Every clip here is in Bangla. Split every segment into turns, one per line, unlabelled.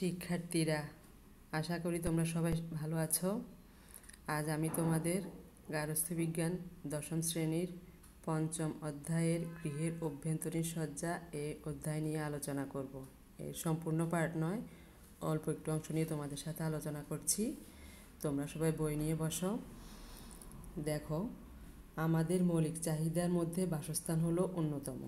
শিক্ষার্থীরা আশা করি তোমরা সবাই ভালো আছো আজ আমি তোমাদের গার্হস্থ্য বিজ্ঞান দশম শ্রেণীর পঞ্চম অধ্যায়ের গৃহের অভ্যন্তরীণ সজ্জা এ অধ্যায় নিয়ে আলোচনা করব। এর সম্পূর্ণ পাঠ নয় অল্প একটু অংশ নিয়ে তোমাদের সাথে আলোচনা করছি তোমরা সবাই বই নিয়ে বসো দেখো আমাদের মৌলিক চাহিদার মধ্যে বাসস্থান হলো অন্যতম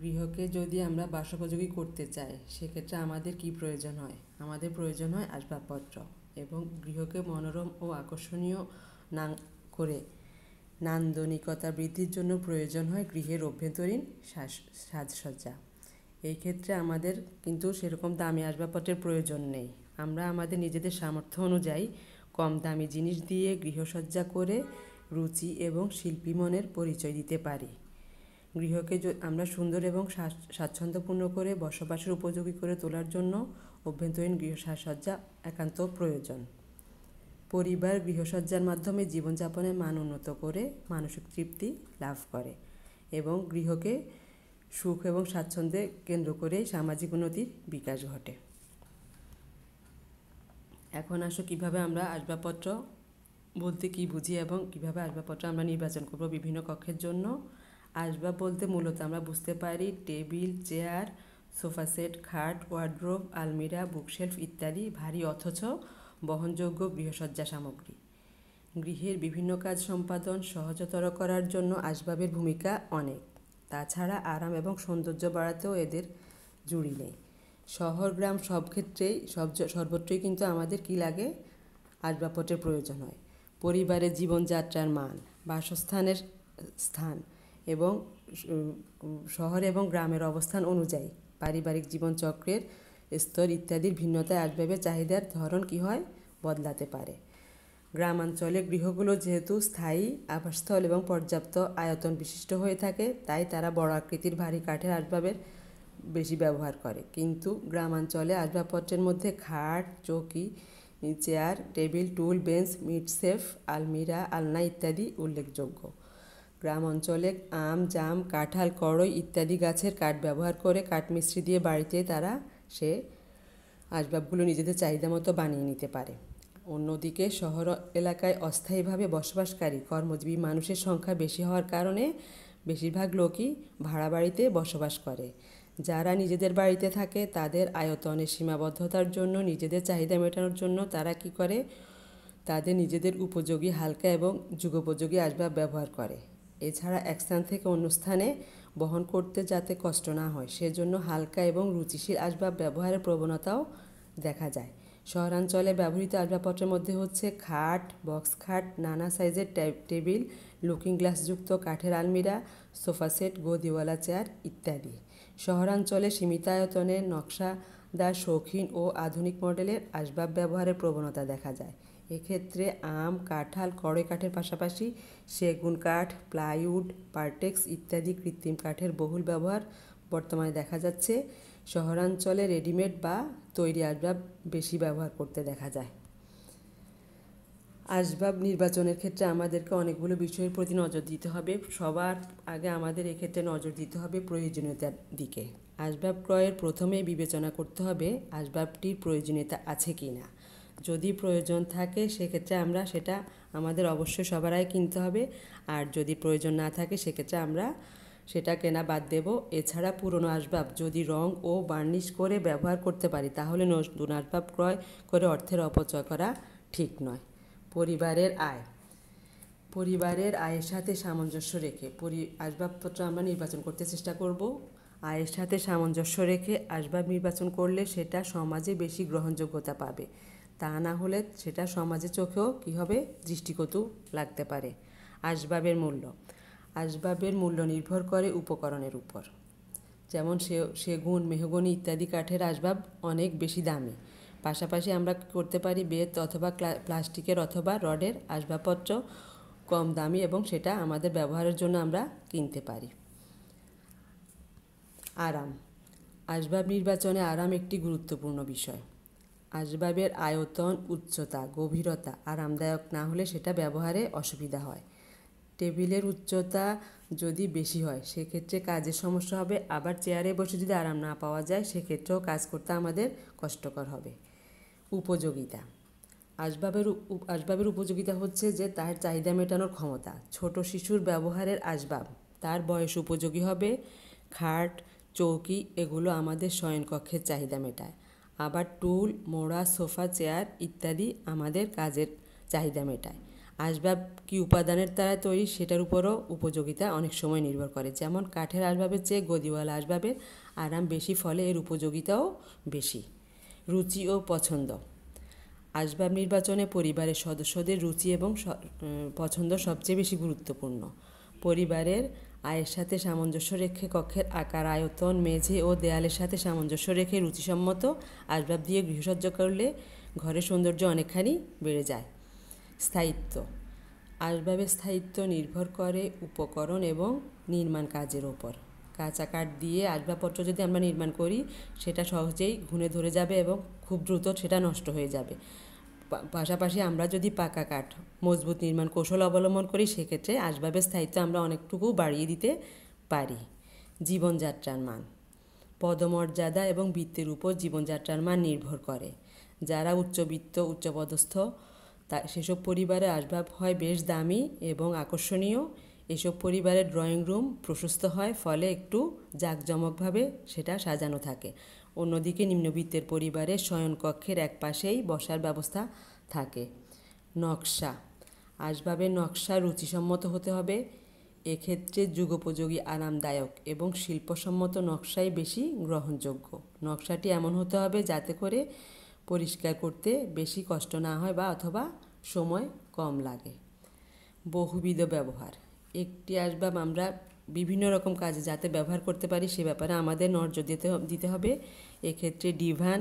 গৃহকে যদি আমরা বাসোপযোগী করতে চাই সেক্ষেত্রে আমাদের কি প্রয়োজন হয় আমাদের প্রয়োজন হয় আসবাবপত্র এবং গৃহকে মনোরম ও আকর্ষণীয় না করে নান্দনিকতা বৃদ্ধির জন্য প্রয়োজন হয় গৃহের অভ্যন্তরীণ সাজসজ্জা এই ক্ষেত্রে আমাদের কিন্তু সেরকম দামি আসবাবপত্রের প্রয়োজন নেই আমরা আমাদের নিজেদের সামর্থ্য অনুযায়ী কম দামি জিনিস দিয়ে গৃহসজ্জা করে রুচি এবং শিল্পী মনের পরিচয় দিতে পারি গৃহকে আমরা সুন্দর এবং স্বাচ্ছন্দ্যপূর্ণ করে বসবাসের উপযোগী করে তোলার জন্য অভ্যন্তরীণ গৃহ সাজসজ্জা একান্ত প্রয়োজন পরিবার গৃহসজ্জার মাধ্যমে জীবনযাপনের মান উন্নত করে মানসিক তৃপ্তি লাভ করে এবং গৃহকে সুখ এবং স্বাচ্ছন্দ্যে কেন্দ্র করে সামাজিক উন্নতির বিকাশ ঘটে এখন আসো কিভাবে আমরা আসবাবপত্র বলতে কি বুঝি এবং কিভাবে আসবাবপত্র আমরা নির্বাচন করব বিভিন্ন কক্ষের জন্য আসবাব বলতে মূলত আমরা বুঝতে পারি টেবিল চেয়ার সোফা সেট খাট ওয়ার্ড্রোব আলমিরা বুকশেলফ ইত্যাদি ভারী অথচ বহনযোগ্য গৃহসজ্জা সামগ্রী গৃহের বিভিন্ন কাজ সম্পাদন সহজতর করার জন্য আসবাবের ভূমিকা অনেক তাছাড়া আরাম এবং সৌন্দর্য বাড়াতেও এদের জুড়ি নেই শহর গ্রাম সব ক্ষেত্রেই সব সর্বত্রই কিন্তু আমাদের কী লাগে আসবাবপত্রের প্রয়োজন হয় পরিবারের জীবনযাত্রার মান বাসস্থানের স্থান এবং শহর এবং গ্রামের অবস্থান অনুযায়ী পারিবারিক জীবনচক্রের স্তর ইত্যাদির ভিন্নতায় একভাবে চাহিদার ধরন কী হয় বদলাতে পারে গ্রামাঞ্চলে গৃহগুলো যেহেতু স্থায়ী আবাসস্থল এবং পর্যাপ্ত আয়তন বিশিষ্ট হয়ে থাকে তাই তারা বড় আকৃতির ভারী কাঠের আসবাবের বেশি ব্যবহার করে কিন্তু গ্রামাঞ্চলে আসবাবপত্রের মধ্যে খাট চৌকি চেয়ার টেবিল টুল বেঞ্চ মিটসেফ আলমিরা আলনা ইত্যাদি উল্লেখযোগ্য গ্রাম অঞ্চলে আম জাম কাঁঠাল কড়ই ইত্যাদি গাছের কাঠ ব্যবহার করে কাঠমিস্ত্রি দিয়ে বাড়িতে তারা সে আসবাবগুলো নিজেদের চাহিদা মতো বানিয়ে নিতে পারে অন্যদিকে শহর এলাকায় অস্থায়ীভাবে বসবাসকারী কর্মজীবী মানুষের সংখ্যা বেশি হওয়ার কারণে বেশিরভাগ লোকই ভাড়া বাড়িতে বসবাস করে যারা নিজেদের বাড়িতে থাকে তাদের আয়তনের সীমাবদ্ধতার জন্য নিজেদের চাহিদা মেটানোর জন্য তারা কি করে তাদের নিজেদের উপযোগী হালকা এবং যুগোপযোগী আসবাব ব্যবহার করে এছাড়া এক স্থান থেকে অন্য স্থানে বহন করতে যাতে কষ্ট না হয় সেজন্য হালকা এবং রুচিশীল আসবাব ব্যবহারের প্রবণতাও দেখা যায় শহরাঞ্চলে ব্যবহৃত আসবাবপত্রের মধ্যে হচ্ছে খাট বক্স খাট নানা সাইজের টেবিল লুকিং গ্লাসযুক্ত কাঠের আলমিরা সোফা সেট গদিওয়ালা চেয়ার ইত্যাদি শহরাঞ্চলে সীমিতায়তনের নকশাদার শৌখিন ও আধুনিক মডেলের আসবাব ব্যবহারের প্রবণতা দেখা যায় এক্ষেত্রে আম কাঁঠাল কড়ে কাঠের পাশাপাশি সেগুন কাঠ প্লাইউড পার্টেক্স ইত্যাদি কৃত্রিম কাঠের বহুল ব্যবহার বর্তমানে দেখা যাচ্ছে শহরাঞ্চলে রেডিমেড বা তৈরি আসবাব বেশি ব্যবহার করতে দেখা যায় আসবাব নির্বাচনের ক্ষেত্রে আমাদেরকে অনেকগুলো বিষয়ের প্রতি নজর দিতে হবে সবার আগে আমাদের এক্ষেত্রে নজর দিতে হবে প্রয়োজনীয়তার দিকে আসবাব ক্রয়ের প্রথমে বিবেচনা করতে হবে আসবাবটির প্রয়োজনীয়তা আছে কি না যদি প্রয়োজন থাকে সেক্ষেত্রে আমরা সেটা আমাদের অবশ্যই সবারাই কিনতে হবে আর যদি প্রয়োজন না থাকে সেক্ষেত্রে আমরা সেটা কেনা বাদ দেব এছাড়া পুরনো আসবাব যদি রং ও বার্নিশ করে ব্যবহার করতে পারি তাহলে নতুন আসবাব ক্রয় করে অর্থের অপচয় করা ঠিক নয় পরিবারের আয় পরিবারের আয়ের সাথে সামঞ্জস্য রেখে পরি আসবাবপত্র আমরা নির্বাচন করতে চেষ্টা করব আয়ের সাথে সামঞ্জস্য রেখে আসবাব নির্বাচন করলে সেটা সমাজে বেশি গ্রহণযোগ্যতা পাবে তা না হলে সেটা সমাজের চোখেও কী হবে দৃষ্টিকটু লাগতে পারে আসবাবের মূল্য আসবাবের মূল্য নির্ভর করে উপকরণের উপর যেমন সেগুন মেহগনি ইত্যাদি কাঠের আসবাব অনেক বেশি দামি পাশাপাশি আমরা করতে পারি বেত অথবা প্লাস্টিকের অথবা রডের আসবাবপত্র কম দামি এবং সেটা আমাদের ব্যবহারের জন্য আমরা কিনতে পারি আরাম আসবাব নির্বাচনে আরাম একটি গুরুত্বপূর্ণ বিষয় আসবাবের আয়তন উচ্চতা গভীরতা আরামদায়ক না হলে সেটা ব্যবহারে অসুবিধা হয় টেবিলের উচ্চতা যদি বেশি হয় সেক্ষেত্রে কাজের সমস্যা হবে আবার চেয়ারে বসে যদি আরাম না পাওয়া যায় সেক্ষেত্রেও কাজ করতে আমাদের কষ্টকর হবে উপযোগিতা আসবাবের আসবাবের উপযোগিতা হচ্ছে যে তার চাহিদা মেটানোর ক্ষমতা ছোট শিশুর ব্যবহারের আসবাব তার বয়স উপযোগী হবে খাট চৌকি এগুলো আমাদের শয়নকক্ষের চাহিদা মেটায় আবার টুল মোড়া সোফা চেয়ার ইত্যাদি আমাদের কাজের চাহিদা মেটায় আসবাব কি উপাদানের দ্বারা তৈরি সেটার উপরও উপযোগিতা অনেক সময় নির্ভর করে যেমন কাঠের আসবাবের চেয়ে গদিওয়ালা আসবাবের আরাম বেশি ফলে এর উপযোগিতাও বেশি রুচি ও পছন্দ আসবাব নির্বাচনে পরিবারের সদস্যদের রুচি এবং পছন্দ সবচেয়ে বেশি গুরুত্বপূর্ণ পরিবারের আয়ের সাথে সামঞ্জস্য রেখে কক্ষের আকার আয়তন মেঝে ও দেয়ালের সাথে সামঞ্জস্য রেখে রুচিসম্মত আসবাব দিয়ে গৃহসজ্জ করলে ঘরের সৌন্দর্য অনেকখানি বেড়ে যায় স্থায়িত্ব আসবাবের স্থায়িত্ব নির্ভর করে উপকরণ এবং নির্মাণ কাজের ওপর কাঁচা কাঠ দিয়ে আসবাবপত্র যদি আমরা নির্মাণ করি সেটা সহজেই ঘুনে ধরে যাবে এবং খুব দ্রুত সেটা নষ্ট হয়ে যাবে পাশাপাশি আমরা যদি পাকা কাঠ মজবুত নির্মাণ কৌশল অবলম্বন করি সেক্ষেত্রে আসবাবের স্থায়িত্ব আমরা অনেকটুকু বাড়িয়ে দিতে পারি জীবনযাত্রার মান পদমর্যাদা এবং বৃত্তির উপর জীবনযাত্রার মান নির্ভর করে যারা উচ্চবিত্ত উচ্চপদস্থ তা সেসব পরিবারে আসবাব হয় বেশ দামি এবং আকর্ষণীয় এসব পরিবারের ড্রয়িং রুম প্রশস্ত হয় ফলে একটু জাঁকজমকভাবে সেটা সাজানো থাকে অন্যদিকে নিম্নবিত্তের পরিবারে শয়নকক্ষের এক পাশেই বসার ব্যবস্থা থাকে নকশা আসবাবের নকশা রুচিসম্মত হতে হবে এক্ষেত্রে যুগোপযোগী আরামদায়ক এবং শিল্পসম্মত নকশাই বেশি গ্রহণযোগ্য নকশাটি এমন হতে হবে যাতে করে পরিষ্কার করতে বেশি কষ্ট না হয় বা অথবা সময় কম লাগে বহুবিধ ব্যবহার একটি আসবাব আমরা বিভিন্ন রকম কাজে যাতে ব্যবহার করতে পারি সে ব্যাপারে আমাদের নজর দিতে দিতে হবে এক্ষেত্রে ডিভান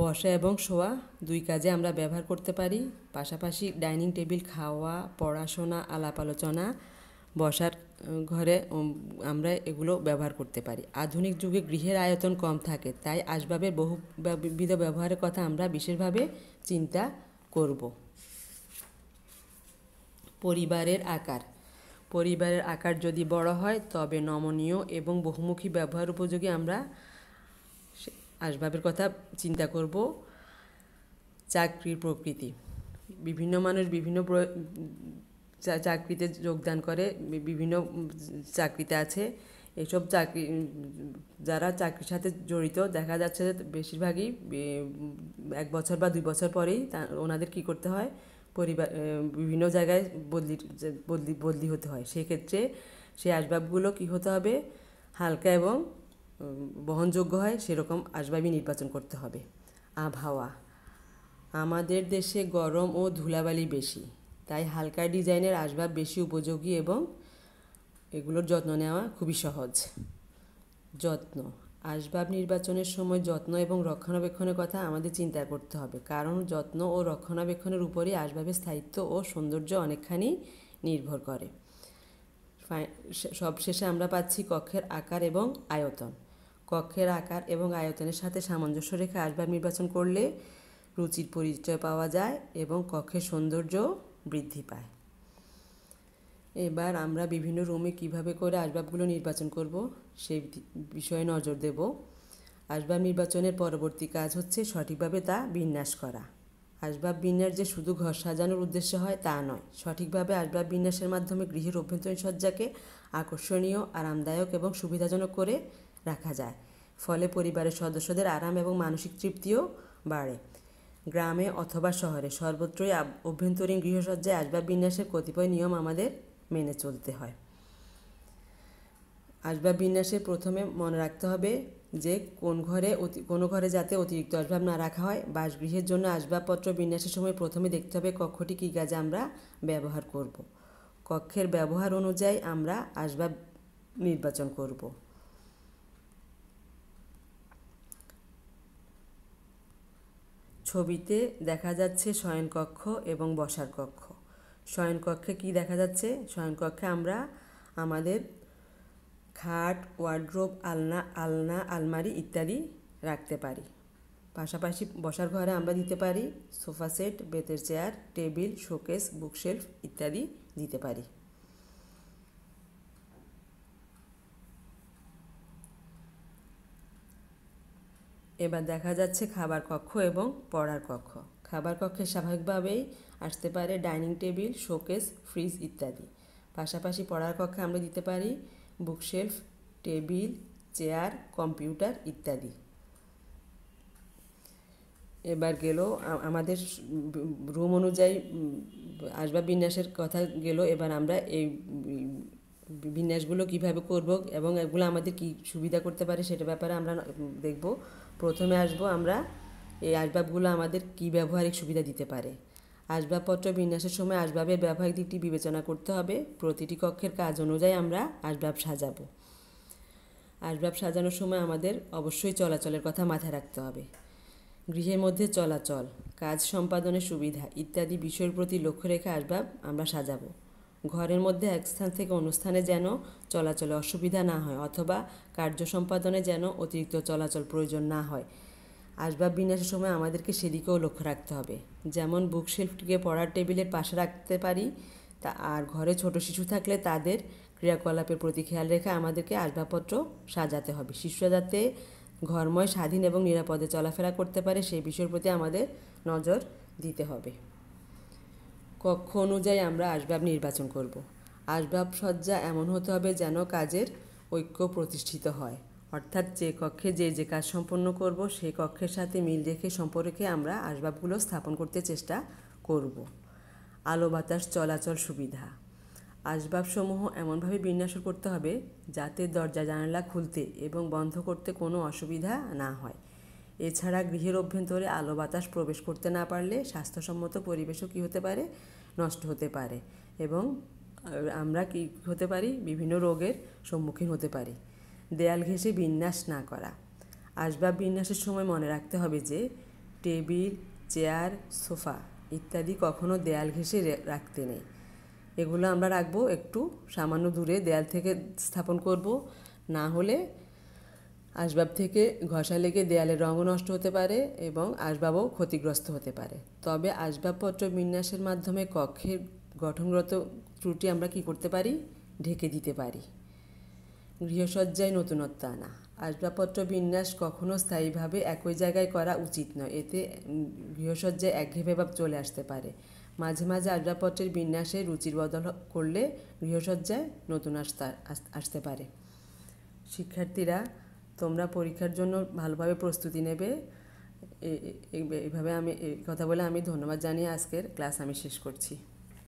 বসা এবং শোয়া দুই কাজে আমরা ব্যবহার করতে পারি পাশাপাশি ডাইনিং টেবিল খাওয়া পড়াশোনা আলাপ আলোচনা বসার ঘরে আমরা এগুলো ব্যবহার করতে পারি আধুনিক যুগে গৃহের আয়তন কম থাকে তাই আসবাবের বহু বিধ ব্যবহারের কথা আমরা বিশেষভাবে চিন্তা করব পরিবারের আকার পরিবারের আকার যদি বড় হয় তবে নমনীয় এবং বহুমুখী ব্যবহার উপযোগী আমরা আসবাবের কথা চিন্তা করব চাকরির প্রকৃতি বিভিন্ন মানুষ বিভিন্ন চাকরিতে যোগদান করে বিভিন্ন চাকরিতে আছে এসব চাকরি যারা চাকরির সাথে জড়িত দেখা যাচ্ছে বেশিরভাগই এক বছর বা দুই বছর পরেই তা ওনাদের কী করতে হয় পরিবার বিভিন্ন জায়গায় বদলি বদলি বদলি হতে হয় সেক্ষেত্রে সেই আসবাবগুলো কী হতে হবে হালকা এবং বহনযোগ্য হয় সেরকম আসবাবই নির্বাচন করতে হবে আবহাওয়া আমাদের দেশে গরম ও ধুলাবালি বেশি তাই হালকা ডিজাইনের আসবাব বেশি উপযোগী এবং এগুলোর যত্ন নেওয়া খুবই সহজ যত্ন আসবাব নির্বাচনের সময় যত্ন এবং রক্ষণাবেক্ষণের কথা আমাদের চিন্তা করতে হবে কারণ যত্ন ও রক্ষণাবেক্ষণের উপরই আসবাবের স্থায়িত্ব ও সৌন্দর্য অনেকখানি নির্ভর করে সবশেষে আমরা পাচ্ছি কক্ষের আকার এবং আয়তন কক্ষের আকার এবং আয়তনের সাথে সামঞ্জস্য রেখে আসবাব নির্বাচন করলে রুচির পরিচয় পাওয়া যায় এবং কক্ষের সৌন্দর্য বৃদ্ধি পায় এবার আমরা বিভিন্ন রুমে কিভাবে করে আসবাবগুলো নির্বাচন করব সেই বিষয়ে নজর দেব আসবাব নির্বাচনের পরবর্তী কাজ হচ্ছে সঠিকভাবে তা বিন্যাস করা আসবাব বিন্যাস যে শুধু ঘর সাজানোর উদ্দেশ্য হয় তা নয় সঠিকভাবে আসবাব বিন্যাসের মাধ্যমে গৃহের অভ্যন্তরীণ সজ্জাকে আকর্ষণীয় আরামদায়ক এবং সুবিধাজনক করে রাখা যায় ফলে পরিবারের সদস্যদের আরাম এবং মানসিক তৃপ্তিও বাড়ে গ্রামে অথবা শহরে সর্বত্রই অভ্যন্তরীণ গৃহসজ্জায় আসবাব বিন্যাসের কতিপয় নিয়ম আমাদের মেনে চলতে হয় আসবাব বিন্যাসে প্রথমে মনে রাখতে হবে যে কোন ঘরে অতি কোনো ঘরে যাতে অতিরিক্ত আসবাব না রাখা হয় বাসগৃহের জন্য আসবাবপত্র বিন্যাসের সময় প্রথমে দেখতে হবে কক্ষটি কী কাজে আমরা ব্যবহার করব। কক্ষের ব্যবহার অনুযায়ী আমরা আসবাব নির্বাচন করব ছবিতে দেখা যাচ্ছে শয়নকক্ষ এবং বসার কক্ষ শয়নকক্ষে কি দেখা যাচ্ছে শয়নকক্ষে আমরা আমাদের খাট ওয়ার্ড্রোব আলনা আলনা আলমারি ইত্যাদি রাখতে পারি পাশাপাশি বসার ঘরে আমরা দিতে পারি সোফা সেট বেতের চেয়ার টেবিল শোকেস বুকশেলফ ইত্যাদি দিতে পারি এবার দেখা যাচ্ছে খাবার কক্ষ এবং পড়ার কক্ষ খাবার কক্ষে স্বাভাবিকভাবেই আসতে পারে ডাইনিং টেবিল শোকেস ফ্রিজ ইত্যাদি পাশাপাশি পড়ার কক্ষে আমরা দিতে পারি বুকশেলফ টেবিল চেয়ার কম্পিউটার ইত্যাদি এবার গেল আমাদের রুম অনুযায়ী আসবাব বিন্যাসের কথা গেল এবার আমরা এই বিন্যাসগুলো কিভাবে করব এবং এগুলো আমাদের কি সুবিধা করতে পারে সেটা ব্যাপারে আমরা দেখব প্রথমে আসব আমরা এই আসবাবগুলো আমাদের কি ব্যবহারিক সুবিধা দিতে পারে আসবাবপত্র বিন্যাসের সময় আসবাবের ব্যবহারিক দিকটি বিবেচনা করতে হবে প্রতিটি কক্ষের কাজ অনুযায়ী আমরা আসবাব সাজাব আসবাব সাজানোর সময় আমাদের অবশ্যই চলাচলের কথা মাথায় রাখতে হবে গৃহের মধ্যে চলাচল কাজ সম্পাদনের সুবিধা ইত্যাদি বিষয়ের প্রতি লক্ষ্য রেখে আসবাব আমরা সাজাবো ঘরের মধ্যে এক স্থান থেকে অন্য স্থানে যেন চলাচলে অসুবিধা না হয় অথবা কার্য সম্পাদনে যেন অতিরিক্ত চলাচল প্রয়োজন না হয় আসবাব বিন্যাসের সময় আমাদেরকে সেদিকেও লক্ষ্য রাখতে হবে যেমন বুকশেলফটিকে পড়ার টেবিলের পাশে রাখতে পারি তা আর ঘরে ছোট শিশু থাকলে তাদের ক্রিয়াকলাপের প্রতি খেয়াল রেখে আমাদেরকে আসবাবপত্র সাজাতে হবে শিশুরা যাতে ঘরময় স্বাধীন এবং নিরাপদে চলাফেরা করতে পারে সেই বিষয়ের প্রতি আমাদের নজর দিতে হবে কক্ষ অনুযায়ী আমরা আসবাব নির্বাচন করব আসবাব সজ্জা এমন হতে হবে যেন কাজের ঐক্য প্রতিষ্ঠিত হয় অর্থাৎ যে কক্ষে যে যে কাজ সম্পন্ন করব সেই কক্ষের সাথে মিল রেখে সম্পর্কে আমরা আসবাবগুলো স্থাপন করতে চেষ্টা করব আলো বাতাস চলাচল সুবিধা আসবাবসমূহ এমনভাবে বিন্যাস করতে হবে যাতে দরজা জানালা খুলতে এবং বন্ধ করতে কোনো অসুবিধা না হয় এছাড়া গৃহের অভ্যন্তরে আলো বাতাস প্রবেশ করতে না পারলে স্বাস্থ্যসম্মত পরিবেশও কী হতে পারে নষ্ট হতে পারে এবং আমরা কি হতে পারি বিভিন্ন রোগের সম্মুখীন হতে পারি দেয়াল ঘেঁষে বিন্যাস না করা আসবাব বিন্যাসের সময় মনে রাখতে হবে যে টেবিল চেয়ার সোফা ইত্যাদি কখনও দেয়াল ঘেঁষে রাখতে নেই এগুলো আমরা রাখবো একটু সামান্য দূরে দেয়াল থেকে স্থাপন করব না হলে আসবাব থেকে ঘষা লেগে দেয়ালের রঙও নষ্ট হতে পারে এবং আসবাবও ক্ষতিগ্রস্ত হতে পারে তবে আসবাবপত্র বিন্যাসের মাধ্যমে কক্ষের গঠনগত ত্রুটি আমরা কি করতে পারি ঢেকে দিতে পারি গৃহসজ্জায় নতুনত্ব আনা আসবাবপত্র বিন্যাস কখনও স্থায়ীভাবে একই জায়গায় করা উচিত নয় এতে গৃহসজ্জায় একঘেয়ে ভাব চলে আসতে পারে মাঝে মাঝে আসবাবপত্রের বিন্যাসে রুচির বদল করলে গৃহসজ্জায় নতুন আসতে আসতে পারে শিক্ষার্থীরা তোমরা পরীক্ষার জন্য ভালোভাবে প্রস্তুতি নেবে এইভাবে আমি কথা বলে আমি ধন্যবাদ জানিয়ে আজকের ক্লাস আমি শেষ করছি